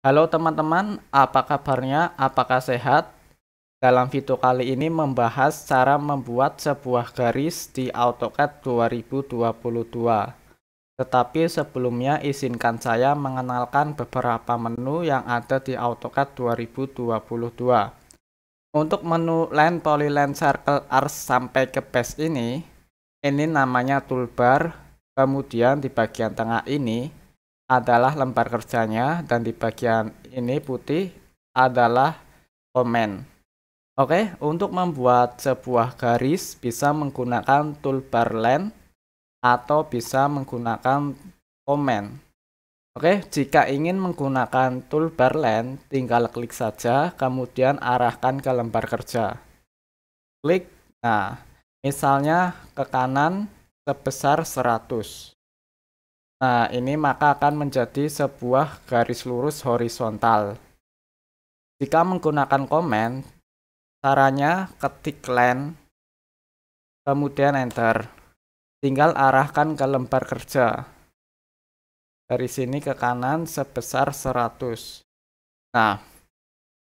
Halo teman-teman, apa kabarnya? Apakah sehat? Dalam video kali ini membahas cara membuat sebuah garis di AutoCAD 2022. Tetapi sebelumnya izinkan saya mengenalkan beberapa menu yang ada di AutoCAD 2022. Untuk menu line polyline circle arc sampai ke base ini, ini namanya toolbar, kemudian di bagian tengah ini adalah lembar kerjanya dan di bagian ini putih adalah komen. Oke, untuk membuat sebuah garis bisa menggunakan toolbar line atau bisa menggunakan komen. Oke, jika ingin menggunakan toolbar line, tinggal klik saja, kemudian arahkan ke lembar kerja. Klik, nah, misalnya ke kanan sebesar 100. Nah, ini maka akan menjadi sebuah garis lurus horizontal. Jika menggunakan komen, caranya ketik len, kemudian enter. Tinggal arahkan ke lembar kerja. Dari sini ke kanan sebesar 100. Nah,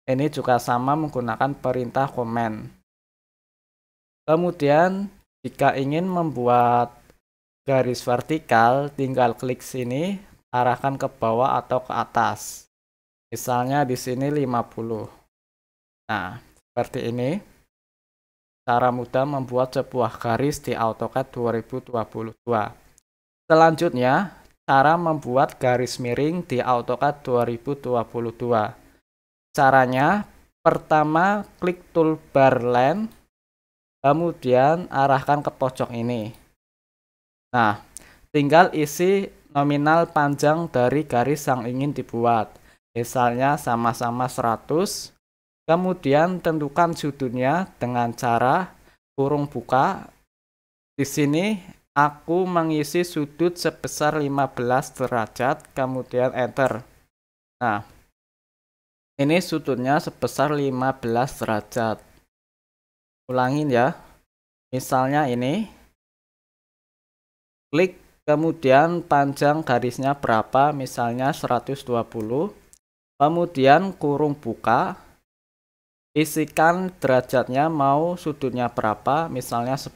ini juga sama menggunakan perintah komen. Kemudian, jika ingin membuat garis vertikal, tinggal klik sini, arahkan ke bawah atau ke atas. Misalnya di sini 50. Nah, seperti ini. Cara mudah membuat sebuah garis di AutoCAD 2022. Selanjutnya, cara membuat garis miring di AutoCAD 2022. Caranya, pertama klik toolbar line, kemudian arahkan ke pojok ini. Nah, tinggal isi nominal panjang dari garis yang ingin dibuat. Misalnya sama-sama 100. Kemudian tentukan judulnya dengan cara kurung buka. Di sini aku mengisi sudut sebesar 15 derajat, kemudian enter. Nah, ini sudutnya sebesar 15 derajat. Ulangin ya. Misalnya ini klik kemudian panjang garisnya berapa misalnya 120 kemudian kurung buka isikan derajatnya mau sudutnya berapa misalnya 10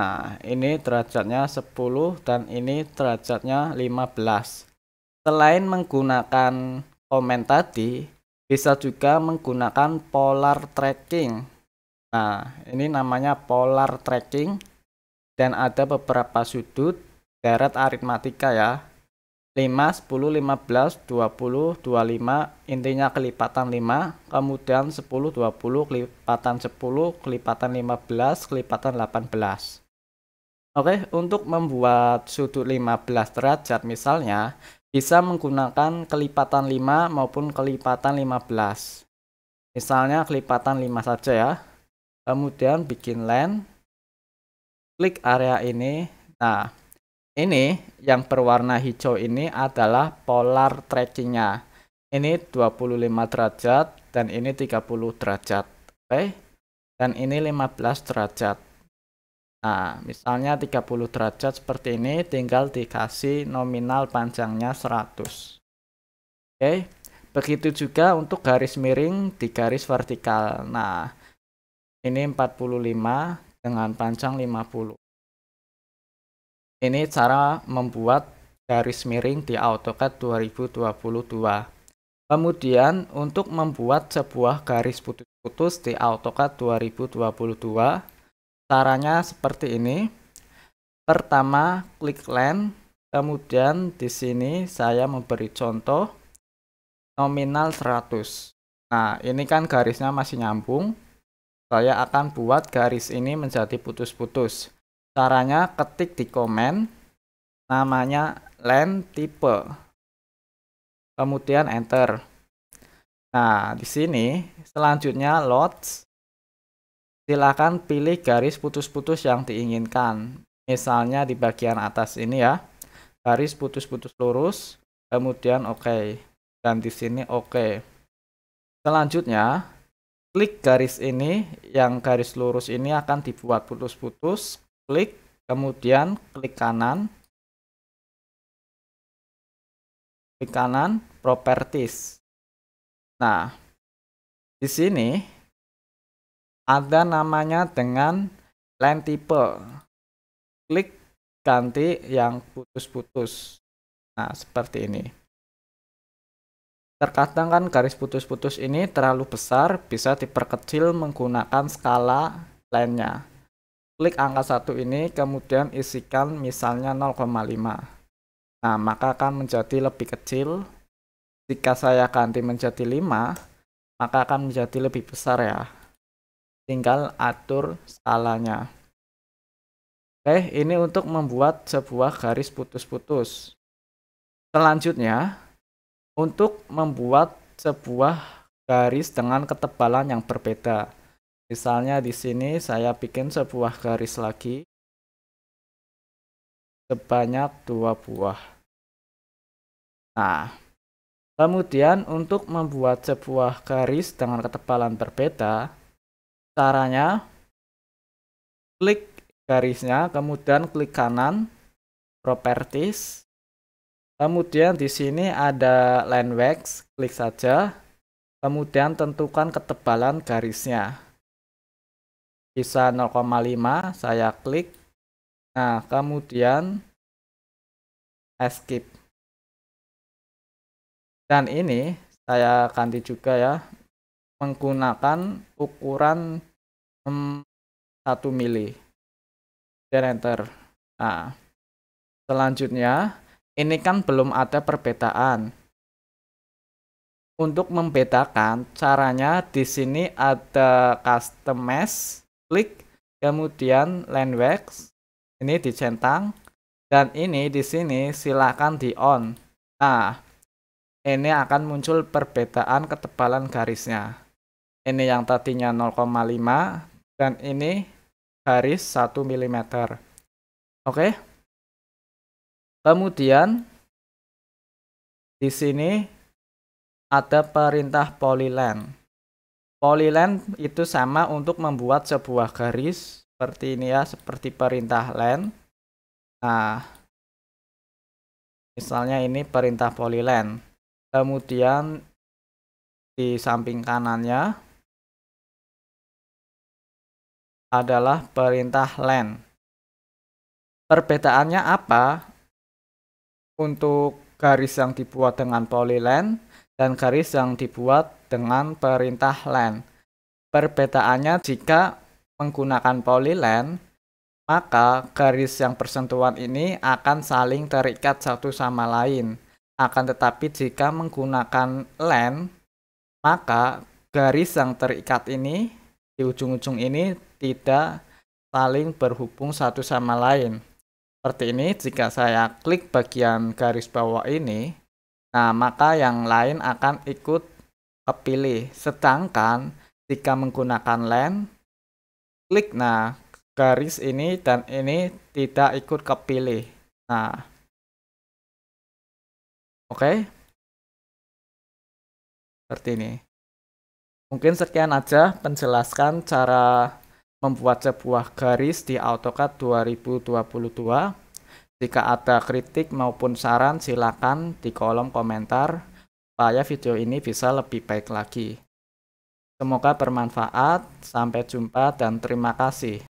nah ini derajatnya 10 dan ini derajatnya 15 selain menggunakan komen tadi bisa juga menggunakan polar tracking nah ini namanya polar tracking dan ada beberapa sudut deret aritmatika ya 5, 10, 15, 20, 25 intinya kelipatan 5 kemudian 10, 20, kelipatan 10 kelipatan 15, kelipatan 18 Oke, untuk membuat sudut 15 derajat misalnya bisa menggunakan kelipatan 5 maupun kelipatan 15 misalnya kelipatan 5 saja ya kemudian bikin land klik area ini. Nah, ini yang berwarna hijau ini adalah polar trackingnya. Ini 25 derajat dan ini 30 derajat. Oke. Okay? Dan ini 15 derajat. Nah, misalnya 30 derajat seperti ini tinggal dikasih nominal panjangnya 100. Oke. Okay? Begitu juga untuk garis miring di garis vertikal. Nah, ini 45 dengan panjang 50. Ini cara membuat garis miring di AutoCAD 2022. Kemudian untuk membuat sebuah garis putus-putus di AutoCAD 2022, caranya seperti ini. Pertama, klik line, kemudian di sini saya memberi contoh nominal 100. Nah, ini kan garisnya masih nyambung. Saya akan buat garis ini menjadi putus-putus. Caranya ketik di komen namanya len tipe. Kemudian enter. Nah, di sini selanjutnya lots. Silakan pilih garis putus-putus yang diinginkan. Misalnya di bagian atas ini ya. Garis putus-putus lurus, kemudian oke. Okay. Dan di sini oke. Okay. Selanjutnya, klik garis ini yang garis lurus ini akan dibuat putus-putus klik kemudian klik kanan klik kanan properties nah di sini ada namanya dengan line tipe klik ganti yang putus-putus nah seperti ini Terkadang kan garis putus-putus ini terlalu besar bisa diperkecil menggunakan skala lainnya. Klik angka satu ini kemudian isikan misalnya 0,5. Nah maka akan menjadi lebih kecil. Jika saya ganti menjadi 5 maka akan menjadi lebih besar ya. Tinggal atur skalanya. Oke ini untuk membuat sebuah garis putus-putus. Selanjutnya untuk membuat sebuah garis dengan ketebalan yang berbeda. Misalnya di sini saya bikin sebuah garis lagi sebanyak dua buah. Nah, kemudian untuk membuat sebuah garis dengan ketebalan berbeda, caranya klik garisnya, kemudian klik kanan, properties, Kemudian di sini ada line wax, klik saja. Kemudian tentukan ketebalan garisnya. Bisa 0,5, saya klik. Nah, kemudian escape. Dan ini saya ganti juga ya menggunakan ukuran 1 mili. Dan enter. Nah, selanjutnya ini kan belum ada perbedaan. Untuk membedakan, caranya di sini ada customize, klik, kemudian wax. ini dicentang, dan ini di sini silakan di on. Nah, ini akan muncul perbedaan ketebalan garisnya. Ini yang tadinya 0,5 dan ini garis 1 mm. Oke. Okay? Kemudian di sini ada perintah polyline. Polyline itu sama untuk membuat sebuah garis seperti ini ya, seperti perintah len. Nah, misalnya ini perintah polyline. Kemudian di samping kanannya adalah perintah len. Perbedaannya apa? untuk garis yang dibuat dengan polyline dan garis yang dibuat dengan perintah line. Perbedaannya jika menggunakan polyline, maka garis yang bersentuhan ini akan saling terikat satu sama lain. Akan tetapi jika menggunakan line, maka garis yang terikat ini di ujung-ujung ini tidak saling berhubung satu sama lain. Seperti ini, jika saya klik bagian garis bawah ini, nah maka yang lain akan ikut kepilih. Sedangkan jika menggunakan len, klik nah garis ini dan ini tidak ikut kepilih. Nah, oke. Okay. Seperti ini. Mungkin sekian aja penjelaskan cara membuat sebuah garis di AutoCAD 2022. Jika ada kritik maupun saran silakan di kolom komentar supaya video ini bisa lebih baik lagi. Semoga bermanfaat, sampai jumpa dan terima kasih.